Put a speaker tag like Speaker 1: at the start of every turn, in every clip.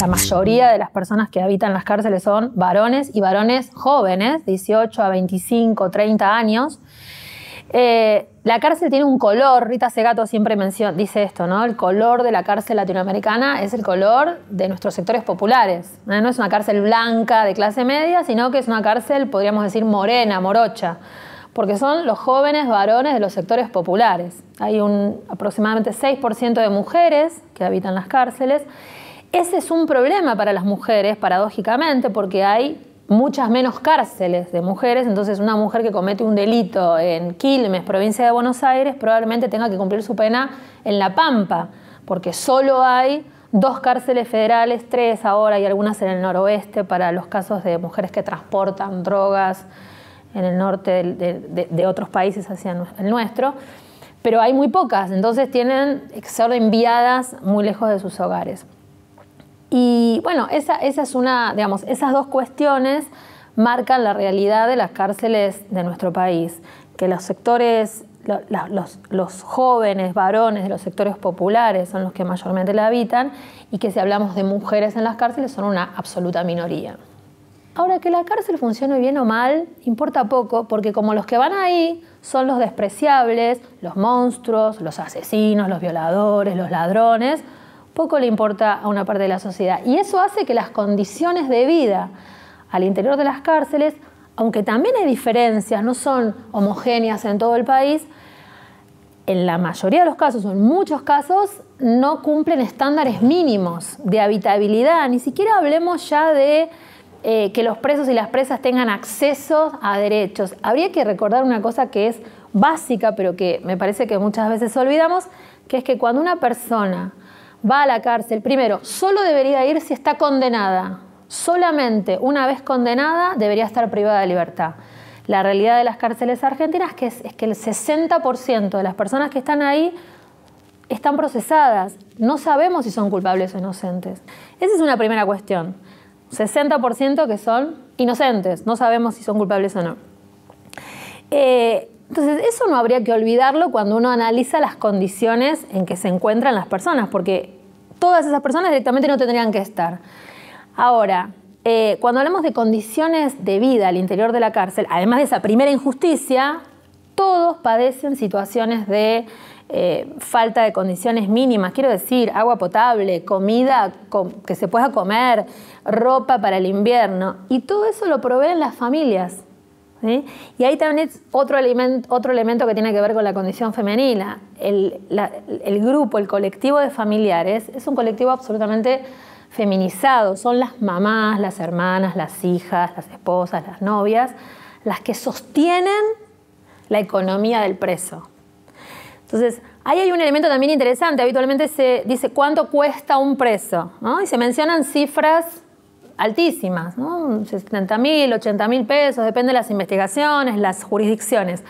Speaker 1: la mayoría de las personas que habitan las cárceles son varones y varones jóvenes, 18 a 25, 30 años. Eh, la cárcel tiene un color, Rita Segato siempre menciona, dice esto, ¿no? El color de la cárcel latinoamericana es el color de nuestros sectores populares. ¿eh? No es una cárcel blanca de clase media, sino que es una cárcel, podríamos decir, morena, morocha, porque son los jóvenes varones de los sectores populares. Hay un aproximadamente 6% de mujeres que habitan las cárceles ese es un problema para las mujeres, paradójicamente, porque hay muchas menos cárceles de mujeres, entonces una mujer que comete un delito en Quilmes, provincia de Buenos Aires, probablemente tenga que cumplir su pena en La Pampa, porque solo hay dos cárceles federales, tres ahora y algunas en el noroeste para los casos de mujeres que transportan drogas en el norte de, otros países hacia el nuestro, pero hay muy pocas, entonces tienen que ser enviadas muy lejos de sus hogares. Y bueno, esas dos cuestiones marcan la realidad de las cárceles de nuestro país, que los sectores, los, jóvenes varones de los sectores populares son los que mayormente la habitan y que si hablamos de mujeres en las cárceles son una absoluta minoría. Ahora, que la cárcel funcione bien o mal importa poco, porque como los que van ahí son los despreciables, los monstruos, los asesinos, los violadores, los ladrones, poco le importa a una parte de la sociedad. Y eso hace que las condiciones de vida al interior de las cárceles, aunque también hay diferencias, no son homogéneas en todo el país, en la mayoría de los casos, o en muchos casos, no cumplen estándares mínimos de habitabilidad. Ni siquiera hablemos ya de eh, que los presos y las presas tengan acceso a derechos. Habría que recordar una cosa que es básica, pero que me parece que muchas veces olvidamos, que es que cuando una persona va a la cárcel. Primero, solo debería ir si está condenada. Solamente una vez condenada debería estar privada de libertad. La realidad de las cárceles argentinas que es, que el 60% de las personas que están ahí están procesadas. No sabemos si son culpables o inocentes. Esa es una primera cuestión. 60% que son inocentes. No sabemos si son culpables o no. Eh, entonces, eso no habría que olvidarlo cuando uno analiza las condiciones en que se encuentran las personas, porque todas esas personas directamente no tendrían que estar. Ahora, eh, cuando hablamos de condiciones de vida al interior de la cárcel, además de esa primera injusticia, todos padecen situaciones de eh, falta de condiciones mínimas, quiero decir, agua potable, comida que se pueda comer, ropa para el invierno, y todo eso lo proveen las familias. Y ahí también es otro, otro elemento que tiene que ver con la condición femenina. El, grupo, el colectivo de familiares es un colectivo absolutamente feminizado. Son las mamás, las hermanas, las hijas, las esposas, las novias, las que sostienen la economía del preso. Entonces, ahí hay un elemento también interesante. Habitualmente se dice cuánto cuesta un preso, Y se mencionan cifras altísimas, ¿no? 70 mil, 80 mil pesos, depende de las investigaciones, las jurisdicciones.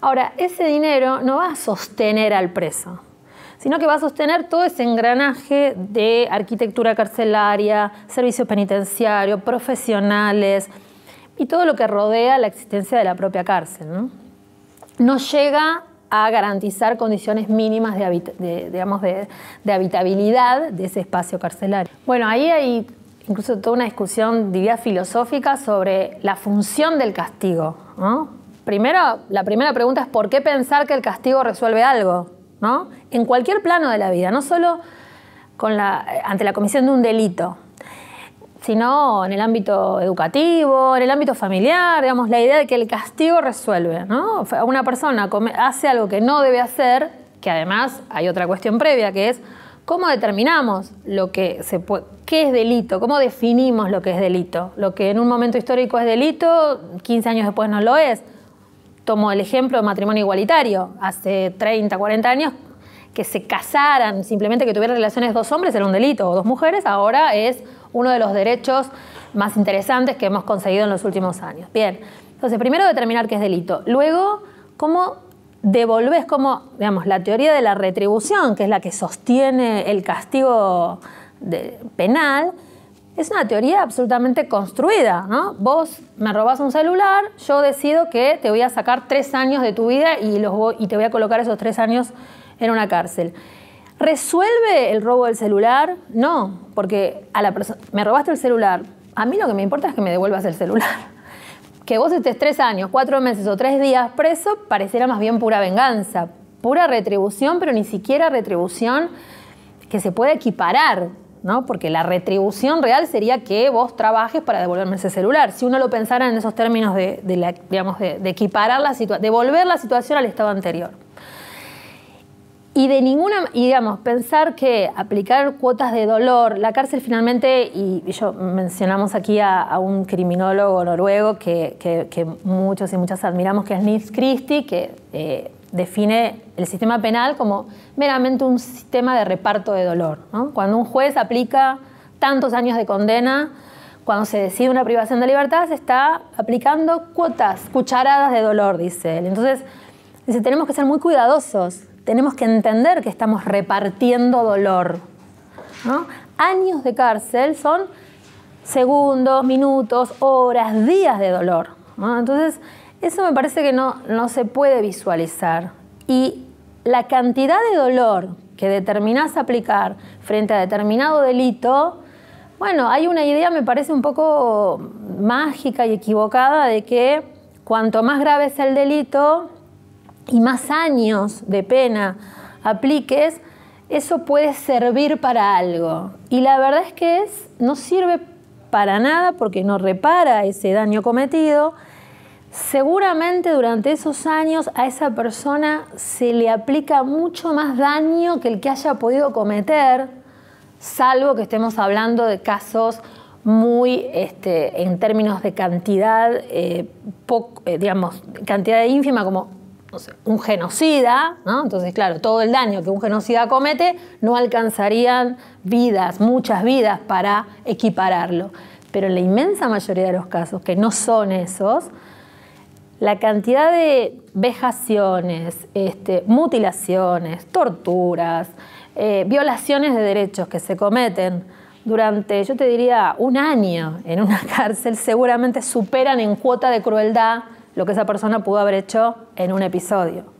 Speaker 1: Ahora, ese dinero no va a sostener al preso, sino que va a sostener todo ese engranaje de arquitectura carcelaria, servicio penitenciario, profesionales y todo lo que rodea la existencia de la propia cárcel. No, llega a garantizar condiciones mínimas de, de, habitabilidad de ese espacio carcelario. Bueno, ahí hay incluso toda una discusión, diría, filosófica sobre la función del castigo. Primero, la primera pregunta es ¿por qué pensar que el castigo resuelve algo? En cualquier plano de la vida, no solo ante la comisión de un delito, sino en el ámbito educativo, en el ámbito familiar, digamos, la idea de que el castigo resuelve. Una persona hace algo que no debe hacer, que además hay otra cuestión previa, que es ¿Cómo determinamos lo que se qué es delito? ¿Cómo definimos lo que es delito? Lo que en un momento histórico es delito, 15 años después no lo es. Tomo el ejemplo de matrimonio igualitario. Hace 30, 40 años que se casaran, simplemente que tuvieran relaciones dos hombres era un delito, o dos mujeres, ahora es uno de los derechos más interesantes que hemos conseguido en los últimos años. Bien, entonces primero determinar qué es delito. Luego, cómo devolvés como, digamos, la teoría de la retribución, que es la que sostiene el castigo penal, es una teoría absolutamente construida, ¿no? Vos me robás un celular, yo decido que te voy a sacar tres años de tu vida y, los y te voy a colocar esos tres años en una cárcel. ¿Resuelve el robo del celular? No, porque a la persona me robaste el celular. A mí lo que me importa es que me devuelvas el celular que vos estés tres años, cuatro meses o tres días preso pareciera más bien pura venganza, pura retribución, pero ni siquiera retribución que se puede equiparar, ¿no? Porque la retribución real sería que vos trabajes para devolverme ese celular. Si uno lo pensara en esos términos de, equiparar la situación, devolver la situación al estado anterior. Y de ninguna, digamos, pensar que aplicar cuotas de dolor, la cárcel finalmente, y, yo mencionamos aquí a, un criminólogo noruego que, muchos y muchas admiramos, que es Nils Christie, que eh, define el sistema penal como meramente un sistema de reparto de dolor. Cuando un juez aplica tantos años de condena, cuando se decide una privación de libertad, se está aplicando cuotas, cucharadas de dolor, dice él. Entonces, tenemos que ser muy cuidadosos tenemos que entender que estamos repartiendo dolor. Años de cárcel son segundos, minutos, horas, días de dolor. Entonces, eso me parece que no, no se puede visualizar. Y la cantidad de dolor que determinás aplicar frente a determinado delito, bueno, hay una idea, me parece un poco mágica y equivocada, de que cuanto más grave es el delito, y más años de pena apliques, eso puede servir para algo. Y la verdad es que no sirve para nada porque no repara ese daño cometido. Seguramente durante esos años a esa persona se le aplica mucho más daño que el que haya podido cometer, salvo que estemos hablando de casos muy, este, en términos de cantidad, eh, eh, digamos, cantidad ínfima como un genocida, ¿no? Entonces, claro, todo el daño que un genocida comete no alcanzarían vidas, muchas vidas para equipararlo. Pero en la inmensa mayoría de los casos, que no son esos, la cantidad de vejaciones, este, mutilaciones, torturas, eh, violaciones de derechos que se cometen durante, yo te diría, un año en una cárcel, seguramente superan en cuota de crueldad lo que esa persona pudo haber hecho en un episodio.